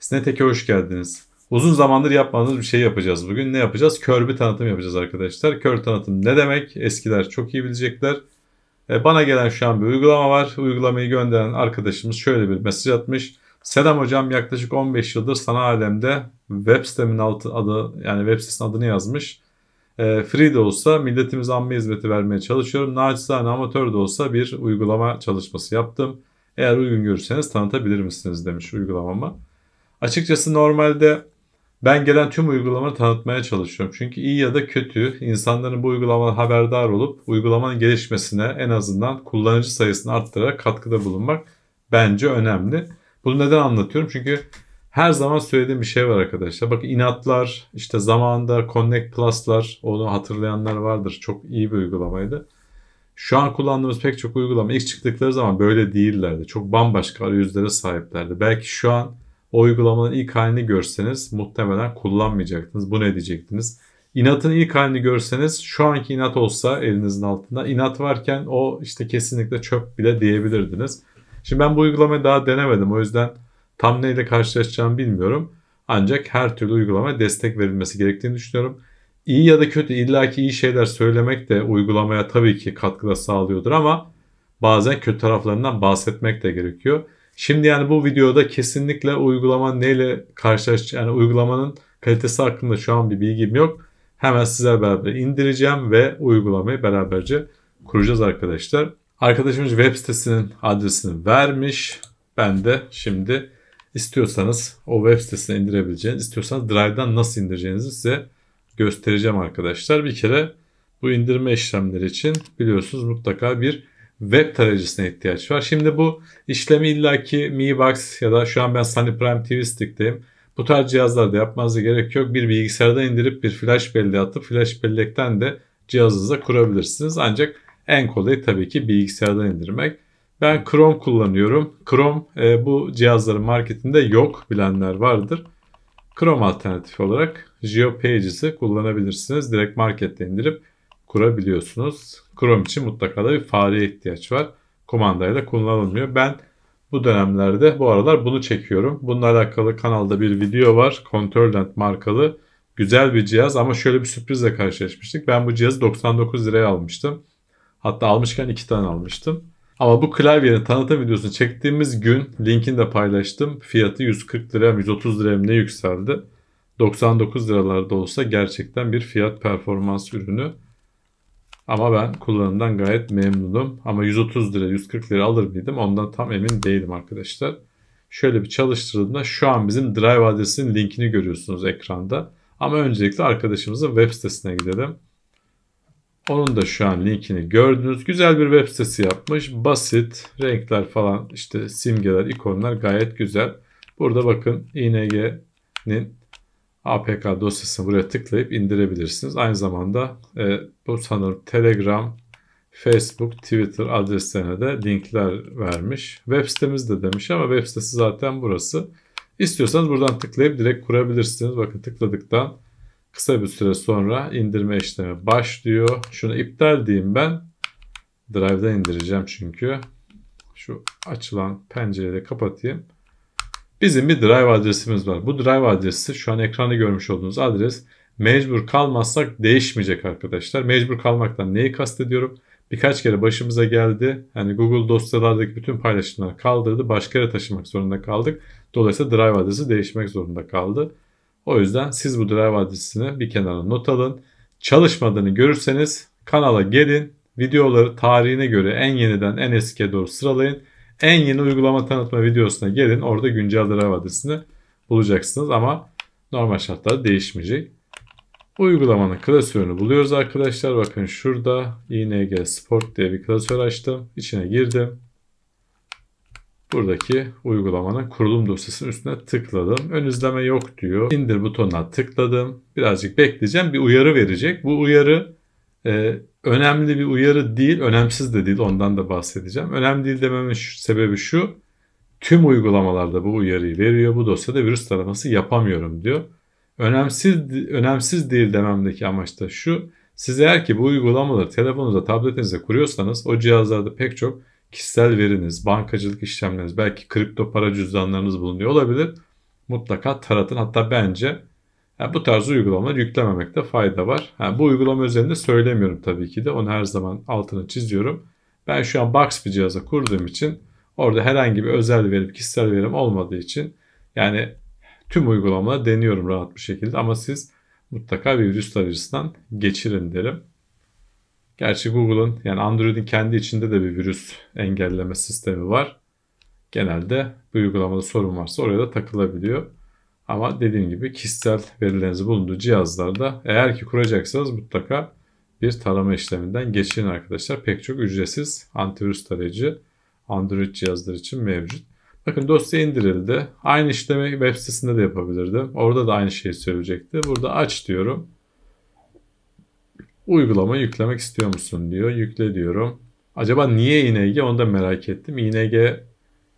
Sinetek'e hoş geldiniz. Uzun zamandır yapmadığımız bir şey yapacağız bugün. Ne yapacağız? Kör tanıtım yapacağız arkadaşlar. Kör tanıtım ne demek? Eskiler çok iyi bilecekler. E, bana gelen şu an bir uygulama var. Uygulamayı gönderen arkadaşımız şöyle bir mesaj atmış. Selam hocam yaklaşık 15 yıldır sana alemde web sitemin altı adı yani web sitesinin adını yazmış. E, free de olsa milletimiz anma hizmeti vermeye çalışıyorum. Naçizane amatör de olsa bir uygulama çalışması yaptım. Eğer uygun görürseniz tanıtabilir misiniz demiş uygulamama. Açıkçası normalde ben gelen tüm uygulamaları tanıtmaya çalışıyorum. Çünkü iyi ya da kötü insanların bu uygulamadan haberdar olup uygulamanın gelişmesine en azından kullanıcı sayısını arttırarak katkıda bulunmak bence önemli. Bunu neden anlatıyorum? Çünkü her zaman söylediğim bir şey var arkadaşlar. Bakın inatlar, işte zamanında Connect Plus'lar, onu hatırlayanlar vardır. Çok iyi bir uygulamaydı. Şu an kullandığımız pek çok uygulama ilk çıktıkları zaman böyle değillerdi. Çok bambaşka arayüzlere sahiplerdi. Belki şu an o uygulamanın ilk halini görseniz muhtemelen kullanmayacaktınız. Bu ne diyecektiniz? İnatın ilk halini görseniz şu anki inat olsa elinizin altında inat varken o işte kesinlikle çöp bile diyebilirdiniz. Şimdi ben bu uygulamayı daha denemedim. O yüzden tam neyle karşılaşacağımı bilmiyorum. Ancak her türlü uygulamaya destek verilmesi gerektiğini düşünüyorum. İyi ya da kötü illaki iyi şeyler söylemek de uygulamaya tabii ki katkıda sağlıyordur ama bazen kötü taraflarından bahsetmek de gerekiyor. Şimdi yani bu videoda kesinlikle uygulama neyle karşılaş yani uygulamanın kalitesi hakkında şu an bir bilgim yok. Hemen size beraber indireceğim ve uygulamayı beraberce kuracağız arkadaşlar. Arkadaşımız web sitesinin adresini vermiş. Ben de şimdi istiyorsanız o web sitesine indirebileceğiniz, istiyorsanız Drive'dan nasıl indireceğinizi size göstereceğim arkadaşlar. Bir kere bu indirme işlemleri için biliyorsunuz mutlaka bir web tarayıcısına ihtiyaç var. Şimdi bu işlemi illaki Mi Box ya da şu an ben Sunny Prime TV Stick'teyim. Bu tarz cihazlarda yapmanıza gerek yok. Bir bilgisayardan indirip bir flash belleğe atıp flash bellekten de cihazınıza kurabilirsiniz. Ancak en kolayı tabii ki bilgisayardan indirmek. Ben Chrome kullanıyorum. Chrome e, bu cihazların marketinde yok bilenler vardır. Chrome alternatifi olarak GeoPages'i kullanabilirsiniz. Direkt markette indirip kurabiliyorsunuz. Chrome için mutlaka da bir fareye ihtiyaç var. Komandayla kullanılmıyor. Ben bu dönemlerde bu aralar bunu çekiyorum. Bununla alakalı kanalda bir video var. Contörland markalı güzel bir cihaz ama şöyle bir sürprizle karşılaşmıştık. Ben bu cihazı 99 liraya almıştım. Hatta almışken iki tane almıştım. Ama bu klavyenin tanıtım videosunu çektiğimiz gün linkini de paylaştım. Fiyatı 140 lira 130 lira ne yükseldi. 99 liralarda olsa gerçekten bir fiyat performans ürünü. Ama ben kullanımdan gayet memnunum. Ama 130 lira 140 lira alır mıydım ondan tam emin değilim arkadaşlar. Şöyle bir çalıştırdığımda şu an bizim drive adresinin linkini görüyorsunuz ekranda. Ama öncelikle arkadaşımızın web sitesine gidelim. Onun da şu an linkini gördünüz. Güzel bir web sitesi yapmış. Basit renkler falan işte simgeler, ikonlar gayet güzel. Burada bakın ING'nin APK dosyasını buraya tıklayıp indirebilirsiniz. Aynı zamanda e, bu sanırım Telegram, Facebook, Twitter adreslerine de linkler vermiş. Web sitemiz de demiş ama web sitesi zaten burası. İstiyorsanız buradan tıklayıp direkt kurabilirsiniz. Bakın tıkladıktan kısa bir süre sonra indirme işlemi başlıyor. Şunu iptal diyeyim ben. Drive'den indireceğim çünkü. Şu açılan pencereyi de kapatayım. Bizim bir drive adresimiz var. Bu drive adresi şu an ekranda görmüş olduğunuz adres mecbur kalmazsak değişmeyecek arkadaşlar. Mecbur kalmaktan neyi kastediyorum? Birkaç kere başımıza geldi. Hani Google dosyalardaki bütün paylaşımları kaldırdı. Başka yere taşımak zorunda kaldık. Dolayısıyla drive adresi değişmek zorunda kaldı. O yüzden siz bu drive adresini bir kenara not alın. Çalışmadığını görürseniz kanala gelin. Videoları tarihine göre en yeniden en eskiye doğru sıralayın en yeni uygulama tanıtma videosuna gelin. Orada güncel drive adresini bulacaksınız ama normal şartlarda değişmeyecek. Uygulamanın klasörünü buluyoruz arkadaşlar. Bakın şurada ING Sport diye bir klasör açtım. İçine girdim. Buradaki uygulamanın kurulum dosyasının üstüne tıkladım. Ön izleme yok diyor. İndir butonuna tıkladım. Birazcık bekleyeceğim. Bir uyarı verecek. Bu uyarı e, önemli bir uyarı değil, önemsiz de değil ondan da bahsedeceğim. Önemli değil dememin sebebi şu. Tüm uygulamalarda bu uyarıyı veriyor. Bu dosyada virüs taraması yapamıyorum diyor. Önemsiz önemsiz değil dememdeki amaç da şu. Siz eğer ki bu uygulamaları telefonunuza, tabletinize kuruyorsanız o cihazlarda pek çok kişisel veriniz, bankacılık işlemleriniz, belki kripto para cüzdanlarınız bulunuyor olabilir. Mutlaka taratın. Hatta bence yani bu tarz uygulamalar yüklememekte fayda var. Yani bu uygulama üzerinde söylemiyorum tabii ki de. Onu her zaman altına çiziyorum. Ben şu an Box bir cihaza kurduğum için orada herhangi bir özel verim, kişisel verim olmadığı için yani tüm uygulamaları deniyorum rahat bir şekilde. Ama siz mutlaka bir virüs tarayıcısından geçirin derim. Gerçi Google'ın yani Android'in kendi içinde de bir virüs engelleme sistemi var. Genelde bu uygulamada sorun varsa oraya da takılabiliyor. Ama dediğim gibi kişisel verileriniz bulunduğu cihazlarda eğer ki kuracaksanız mutlaka bir tarama işleminden geçin arkadaşlar. Pek çok ücretsiz antivirüs tarayıcı Android cihazlar için mevcut. Bakın dosya indirildi. Aynı işlemi web sitesinde de yapabilirdim. Orada da aynı şeyi söyleyecekti. Burada aç diyorum. Uygulama yüklemek istiyor musun diyor. Yükle diyorum. Acaba niye ING onu da merak ettim. ING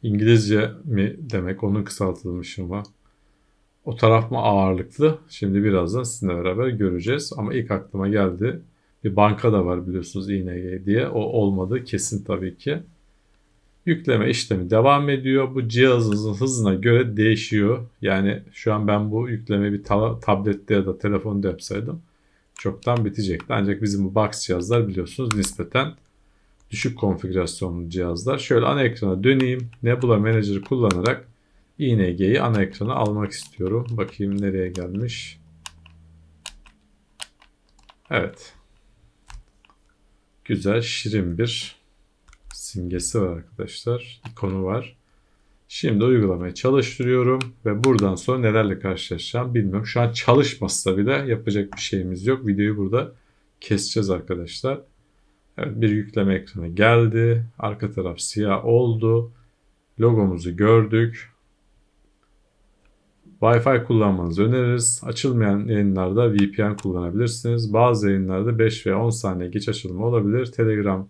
İngilizce mi demek onun kısaltılmışı mı? O taraf mı ağırlıklı? Şimdi birazdan sizinle beraber göreceğiz. Ama ilk aklıma geldi. Bir banka da var biliyorsunuz ING diye. O olmadı kesin tabii ki. Yükleme işlemi devam ediyor. Bu cihazınızın hızına göre değişiyor. Yani şu an ben bu yükleme bir tablette ya da telefonda yapsaydım çoktan bitecekti. Ancak bizim bu box cihazlar biliyorsunuz nispeten düşük konfigürasyonlu cihazlar. Şöyle ana ekrana döneyim. Nebula Manager kullanarak ING'yi ana ekrana almak istiyorum. Bakayım nereye gelmiş. Evet. Güzel şirin bir simgesi var arkadaşlar. İkonu var. Şimdi uygulamayı çalıştırıyorum ve buradan sonra nelerle karşılaşacağım bilmiyorum. Şu an çalışmazsa bile yapacak bir şeyimiz yok. Videoyu burada keseceğiz arkadaşlar. Evet, bir yükleme ekranı geldi. Arka taraf siyah oldu. Logomuzu gördük. Wi-Fi kullanmanızı öneririz. Açılmayan yayınlarda VPN kullanabilirsiniz. Bazı yayınlarda 5 ve 10 saniye geç açılma olabilir. Telegram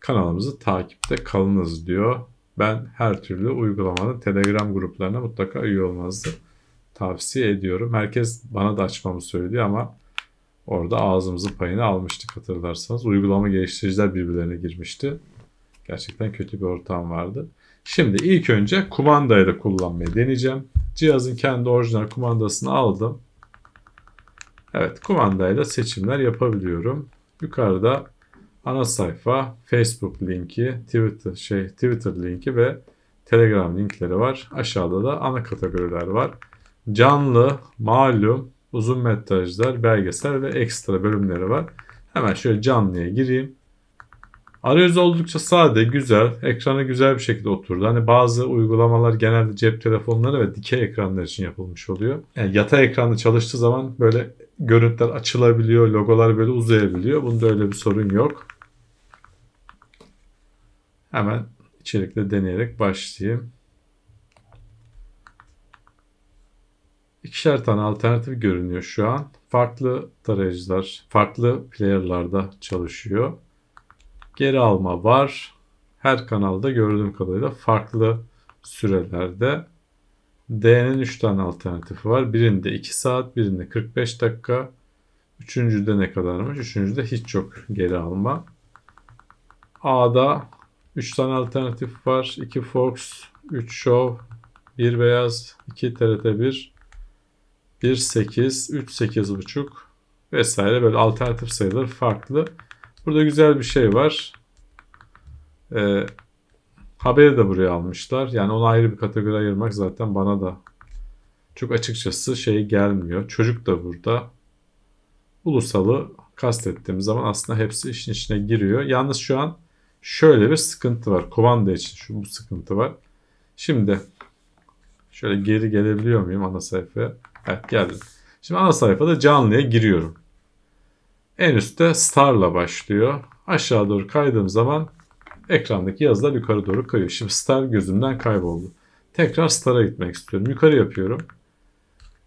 kanalımızı takipte kalınız diyor. Ben her türlü uygulamanın Telegram gruplarına mutlaka üye olmanızı tavsiye ediyorum. Herkes bana da açmamı söyledi ama orada ağzımızın payını almıştık hatırlarsanız. Uygulama geliştiriciler birbirlerine girmişti. Gerçekten kötü bir ortam vardı. Şimdi ilk önce kumandayı da kullanmayı deneyeceğim. Cihazın kendi orijinal kumandasını aldım. Evet kumandayla seçimler yapabiliyorum. Yukarıda ana sayfa, Facebook linki, Twitter şey Twitter linki ve Telegram linkleri var. Aşağıda da ana kategoriler var. Canlı, malum, uzun metrajlar, belgesel ve ekstra bölümleri var. Hemen şöyle canlıya gireyim. Arayüz oldukça sade, güzel, ekrana güzel bir şekilde oturdu. Hani bazı uygulamalar genelde cep telefonları ve dikey ekranlar için yapılmış oluyor. Yani yatay ekranlı çalıştığı zaman böyle görüntüler açılabiliyor, logolar böyle uzayabiliyor. Bunda öyle bir sorun yok. Hemen içerikle deneyerek başlayayım. İkişer tane alternatif görünüyor şu an. Farklı tarayıcılar, farklı player'larda çalışıyor. Geri alma var. Her kanalda gördüğüm kadarıyla farklı sürelerde D'nin 3 tane alternatifi var. Birinde 2 saat, birinde 45 dakika. Üçüncüde ne kadarmış? Üçüncüde hiç yok geri alma. A'da 3 tane alternatif var. 2 Fox, 3 Show, 1 Beyaz, 2 TRT1, 1 8, 3 8 buçuk vesaire böyle alternatif sayıları farklı. Burada güzel bir şey var. Ee, haberi de buraya almışlar. Yani onu ayrı bir kategori ayırmak zaten bana da çok açıkçası şey gelmiyor. Çocuk da burada. Ulusalı kastettiğim zaman aslında hepsi işin içine giriyor. Yalnız şu an şöyle bir sıkıntı var. Komanda için şu bu sıkıntı var. Şimdi şöyle geri gelebiliyor muyum ana sayfaya? Evet geldim. Şimdi ana sayfada canlıya giriyorum. En üstte starla başlıyor. Aşağı doğru kaydığım zaman ekrandaki yazılar yukarı doğru kayıyor. Şimdi star gözümden kayboldu. Tekrar star'a gitmek istiyorum. Yukarı yapıyorum.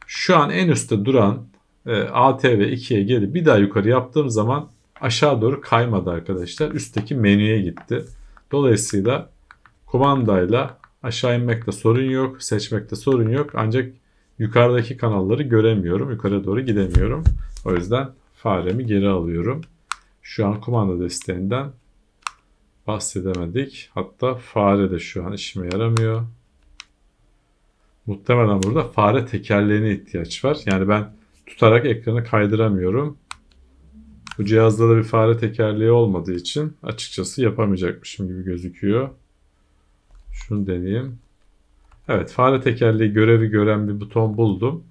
Şu an en üstte duran e, ATV 2'ye geri bir daha yukarı yaptığım zaman aşağı doğru kaymadı arkadaşlar. Üstteki menüye gitti. Dolayısıyla kumandayla aşağı inmekte sorun yok. Seçmekte sorun yok. Ancak yukarıdaki kanalları göremiyorum. Yukarı doğru gidemiyorum. O yüzden faremi geri alıyorum. Şu an kumanda desteğinden bahsedemedik. Hatta fare de şu an işime yaramıyor. Muhtemelen burada fare tekerleğine ihtiyaç var. Yani ben tutarak ekranı kaydıramıyorum. Bu cihazda da bir fare tekerleği olmadığı için açıkçası yapamayacakmışım gibi gözüküyor. Şunu deneyeyim. Evet fare tekerleği görevi gören bir buton buldum.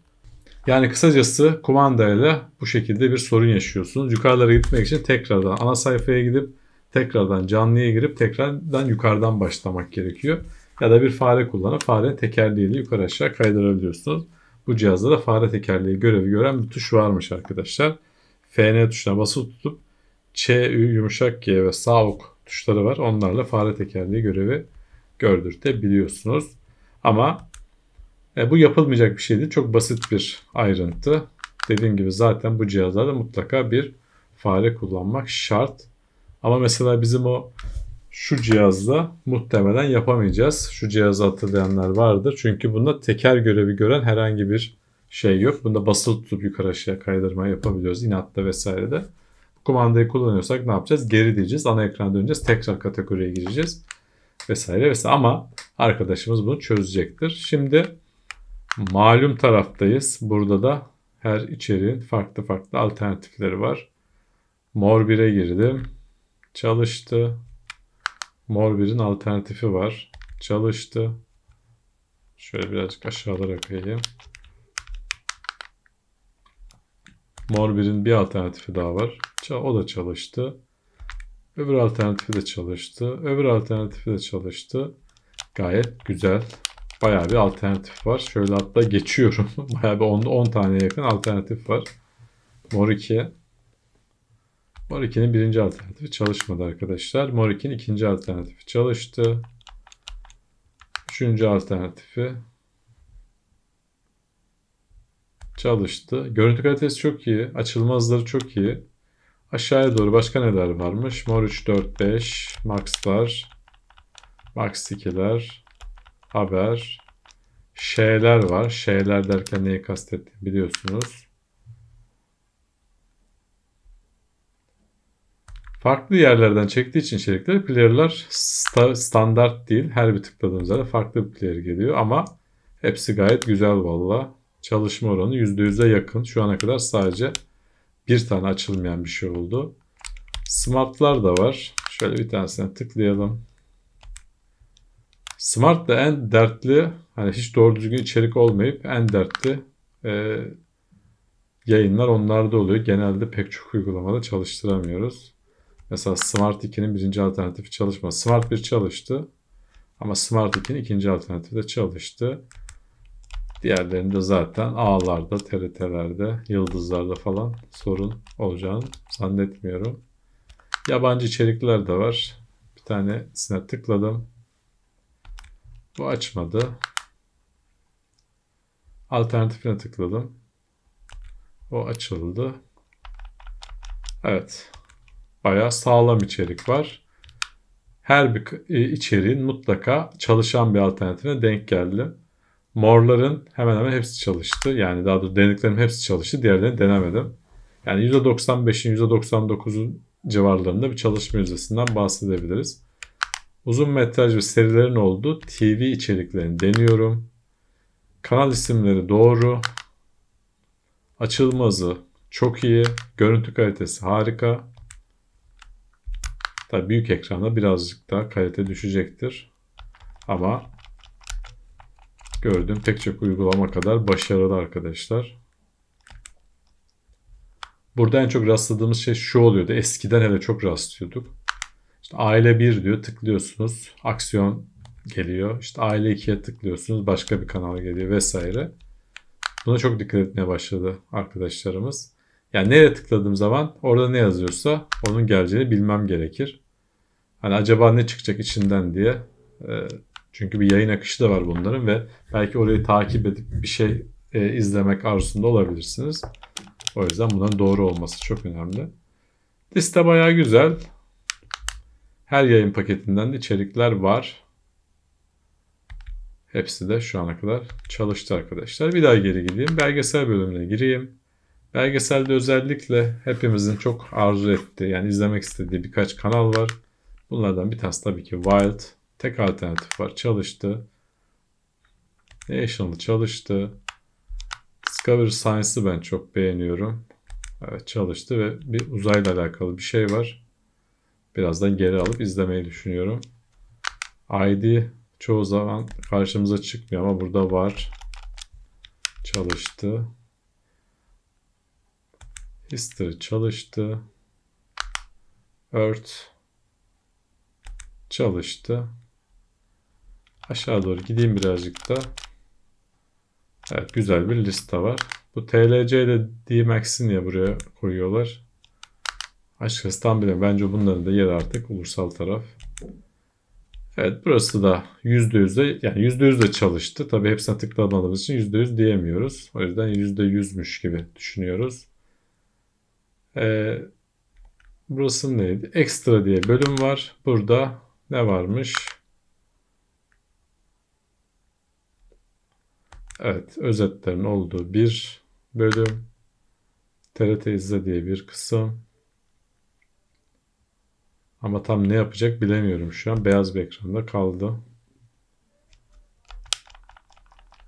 Yani kısacası kumandayla bu şekilde bir sorun yaşıyorsunuz. Yukarılara gitmek için tekrardan ana sayfaya gidip tekrardan canlıya girip tekrardan yukarıdan başlamak gerekiyor. Ya da bir fare kullanıp fare tekerleğiyle yukarı aşağı kaydırabiliyorsunuz. Bu cihazda da fare tekerleği görevi gören bir tuş varmış arkadaşlar. FN tuşuna basılı tutup Ç, Ü, yumuşak G ve sağ ok tuşları var. Onlarla fare tekerleği görevi gördürtebiliyorsunuz. Ama e, bu yapılmayacak bir şeydi. Çok basit bir ayrıntı. Dediğim gibi zaten bu cihazlarda mutlaka bir fare kullanmak şart. Ama mesela bizim o şu cihazda muhtemelen yapamayacağız. Şu cihazı hatırlayanlar vardır. Çünkü bunda teker görevi gören herhangi bir şey yok. Bunda basılı tutup yukarı aşağı kaydırma yapabiliyoruz. İnatta vesaire de. Bu kumandayı kullanıyorsak ne yapacağız? Geri diyeceğiz. Ana ekrana döneceğiz. Tekrar kategoriye gireceğiz. Vesaire vesaire. Ama arkadaşımız bunu çözecektir. Şimdi malum taraftayız. Burada da her içeriğin farklı farklı alternatifleri var. Mor 1'e girdim. Çalıştı. Mor 1'in alternatifi var. Çalıştı. Şöyle birazcık aşağılara kayayım. Mor 1'in bir alternatifi daha var. O da çalıştı. Öbür alternatifi de çalıştı. Öbür alternatifi de çalıştı. Gayet güzel bayağı bir alternatif var. Şöyle hatta geçiyorum. bayağı bir 10, 10 tane yakın alternatif var. Moriki. Morikinin birinci alternatifi çalışmadı arkadaşlar. Mor ikinci alternatifi çalıştı. Üçüncü alternatifi çalıştı. Görüntü kalitesi çok iyi. Açılma çok iyi. Aşağıya doğru başka neler varmış? Mor 3, 4, 5, Max'lar, Max 2'ler, haber, şeyler var. Şeyler derken neyi kastettiğimi biliyorsunuz. Farklı yerlerden çektiği için içerikler player'lar sta standart değil. Her bir tıkladığımızda yerde farklı bir player geliyor ama hepsi gayet güzel valla. Çalışma oranı %100'e yakın. Şu ana kadar sadece bir tane açılmayan bir şey oldu. Smartlar da var. Şöyle bir tanesine tıklayalım. Smart da en dertli hani hiç doğru düzgün içerik olmayıp en dertli e, yayınlar onlarda oluyor. Genelde pek çok uygulamada çalıştıramıyoruz. Mesela Smart 2'nin birinci alternatifi çalışmadı. Smart 1 çalıştı. Ama Smart 2'nin ikinci alternatifi de çalıştı. Diğerlerinde zaten ağlarda, TRT'lerde, yıldızlarda falan sorun olacağını zannetmiyorum. Yabancı içerikler de var. Bir tanesine tıkladım. Bu açmadı. Alternatifine tıkladım. O açıldı. Evet. Bayağı sağlam içerik var. Her bir e, içeriğin mutlaka çalışan bir alternatifine denk geldim. Morların hemen hemen hepsi çalıştı. Yani daha doğrusu denediklerim hepsi çalıştı. Diğerlerini denemedim. Yani %95'in %99'un civarlarında bir çalışma yüzdesinden bahsedebiliriz. Uzun metraj ve serilerin olduğu TV içeriklerini deniyorum. Kanal isimleri doğru. Açılmazı çok iyi. Görüntü kalitesi harika. Tabii büyük ekranda birazcık daha kalite düşecektir. Ama gördüğüm pek çok uygulama kadar başarılı arkadaşlar. Burada en çok rastladığımız şey şu oluyordu. Eskiden hele çok rastlıyorduk. İşte aile 1 diyor tıklıyorsunuz. Aksiyon geliyor. İşte aile 2'ye tıklıyorsunuz. Başka bir kanal geliyor vesaire. Buna çok dikkat etmeye başladı arkadaşlarımız. Yani nereye tıkladığım zaman orada ne yazıyorsa onun geleceğini bilmem gerekir. Hani acaba ne çıkacak içinden diye. E, çünkü bir yayın akışı da var bunların ve belki orayı takip edip bir şey e, izlemek arzusunda olabilirsiniz. O yüzden bunların doğru olması çok önemli. Liste bayağı güzel. Her yayın paketinden de içerikler var. Hepsi de şu ana kadar çalıştı arkadaşlar. Bir daha geri gideyim. Belgesel bölümüne gireyim. Belgeselde özellikle hepimizin çok arzu ettiği yani izlemek istediği birkaç kanal var. Bunlardan bir tanesi tabii ki Wild. Tek alternatif var. Çalıştı. National çalıştı. Discovery Science'ı ben çok beğeniyorum. Evet çalıştı ve bir uzayla alakalı bir şey var birazdan geri alıp izlemeyi düşünüyorum. ID çoğu zaman karşımıza çıkmıyor ama burada var. Çalıştı. History çalıştı. Earth çalıştı. Aşağı doğru gideyim birazcık da. Evet güzel bir liste var. Bu TLC ile DMAX'in ya buraya koyuyorlar. Açıkçası tam bile bence bunların da yer artık ulusal taraf. Evet burası da %100 de yani %100 de çalıştı. Tabi hepsine tıklamadığımız için %100 diyemiyoruz. O yüzden %100'müş gibi düşünüyoruz. Ee, burası neydi? Ekstra diye bölüm var. Burada ne varmış? Evet özetlerin olduğu bir bölüm. TRT izle diye bir kısım. Ama tam ne yapacak bilemiyorum şu an. Beyaz bir ekranda kaldı.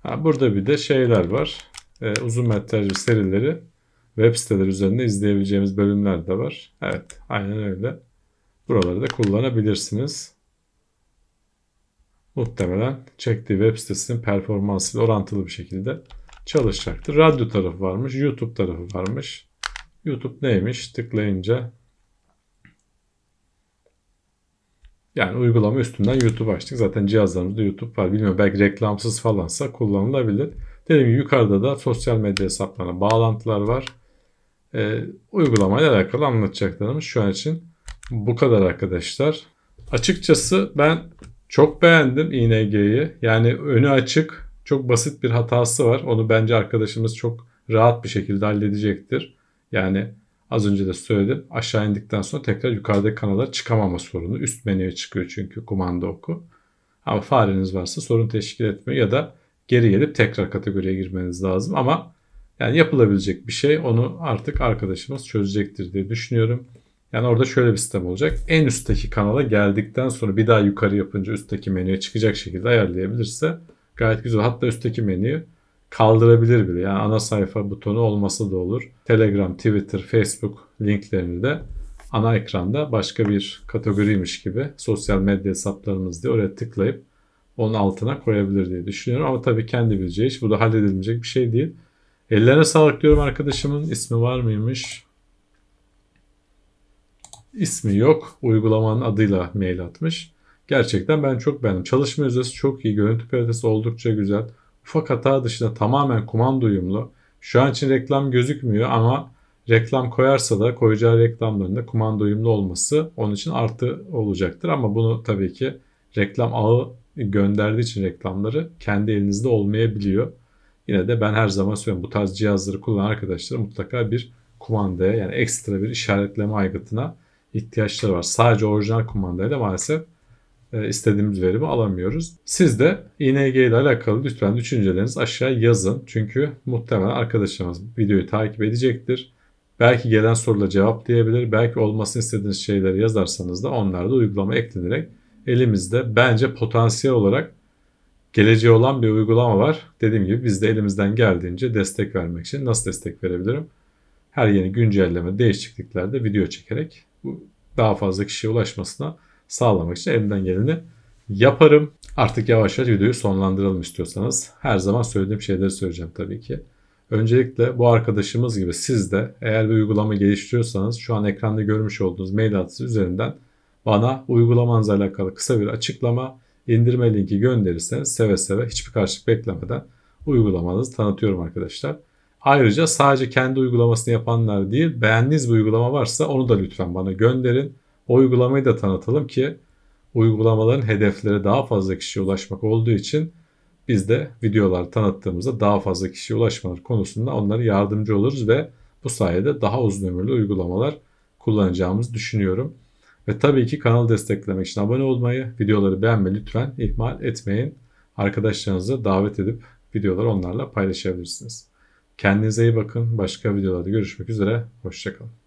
Ha, burada bir de şeyler var. Ee, uzun metrajlı serileri web siteleri üzerinde izleyebileceğimiz bölümler de var. Evet aynen öyle. Buraları da kullanabilirsiniz. Muhtemelen çektiği web sitesinin ile orantılı bir şekilde çalışacaktır. Radyo tarafı varmış, YouTube tarafı varmış. YouTube neymiş? Tıklayınca Yani uygulama üstünden YouTube açtık. Zaten cihazlarımızda YouTube var. Bilmiyorum belki reklamsız falansa kullanılabilir. Dediğim gibi yukarıda da sosyal medya hesaplarına bağlantılar var. Ee, uygulamayla alakalı anlatacaklarımız şu an için bu kadar arkadaşlar. Açıkçası ben çok beğendim ING'yi. Yani önü açık. Çok basit bir hatası var. Onu bence arkadaşımız çok rahat bir şekilde halledecektir. Yani Az önce de söyledim. Aşağı indikten sonra tekrar yukarıdaki kanala çıkamama sorunu. Üst menüye çıkıyor çünkü kumanda oku. Ama fareniz varsa sorun teşkil etmiyor ya da geri gelip tekrar kategoriye girmeniz lazım. Ama yani yapılabilecek bir şey onu artık arkadaşımız çözecektir diye düşünüyorum. Yani orada şöyle bir sistem olacak. En üstteki kanala geldikten sonra bir daha yukarı yapınca üstteki menüye çıkacak şekilde ayarlayabilirse gayet güzel. Hatta üstteki menüyü kaldırabilir bile. Yani ana sayfa butonu olmasa da olur. Telegram, Twitter, Facebook linklerini de ana ekranda başka bir kategoriymiş gibi sosyal medya hesaplarımız diye oraya tıklayıp onun altına koyabilir diye düşünüyorum. Ama tabii kendi bileceği iş. Bu da halledilmeyecek bir şey değil. Ellerine sağlık diyorum arkadaşımın. ismi var mıymış? İsmi yok. Uygulamanın adıyla mail atmış. Gerçekten ben çok beğendim. Çalışma yüzdesi çok iyi. Görüntü kalitesi oldukça güzel ufak hata dışında tamamen kumanda uyumlu. Şu an için reklam gözükmüyor ama reklam koyarsa da koyacağı reklamlarında kumanda uyumlu olması onun için artı olacaktır. Ama bunu tabii ki reklam ağı gönderdiği için reklamları kendi elinizde olmayabiliyor. Yine de ben her zaman söylüyorum bu tarz cihazları kullanan arkadaşlara mutlaka bir kumandaya yani ekstra bir işaretleme aygıtına ihtiyaçları var. Sadece orijinal kumandayla maalesef e, istediğimiz verimi alamıyoruz. Siz de ING ile alakalı lütfen düşüncelerinizi aşağı yazın. Çünkü muhtemelen arkadaşlarımız videoyu takip edecektir. Belki gelen sorulara cevap diyebilir, Belki olmasını istediğiniz şeyleri yazarsanız da onlar da uygulama eklenerek elimizde bence potansiyel olarak geleceği olan bir uygulama var. Dediğim gibi biz de elimizden geldiğince destek vermek için nasıl destek verebilirim? Her yeni güncelleme, değişikliklerde video çekerek daha fazla kişiye ulaşmasına sağlamak için elimden geleni yaparım. Artık yavaş yavaş videoyu sonlandıralım istiyorsanız. Her zaman söylediğim şeyleri söyleyeceğim tabii ki. Öncelikle bu arkadaşımız gibi siz de eğer bir uygulama geliştiriyorsanız şu an ekranda görmüş olduğunuz mail adresi üzerinden bana uygulamanızla alakalı kısa bir açıklama, indirme linki gönderirseniz seve seve hiçbir karşılık beklemeden uygulamanızı tanıtıyorum arkadaşlar. Ayrıca sadece kendi uygulamasını yapanlar değil beğendiğiniz bir uygulama varsa onu da lütfen bana gönderin. O uygulamayı da tanıtalım ki uygulamaların hedefleri daha fazla kişiye ulaşmak olduğu için biz de videolar tanıttığımızda daha fazla kişiye ulaşmalar konusunda onlara yardımcı oluruz ve bu sayede daha uzun ömürlü uygulamalar kullanacağımızı düşünüyorum. Ve tabii ki kanalı desteklemek için abone olmayı, videoları beğenmeyi lütfen ihmal etmeyin. Arkadaşlarınızı davet edip videoları onlarla paylaşabilirsiniz. Kendinize iyi bakın. Başka videolarda görüşmek üzere. Hoşçakalın.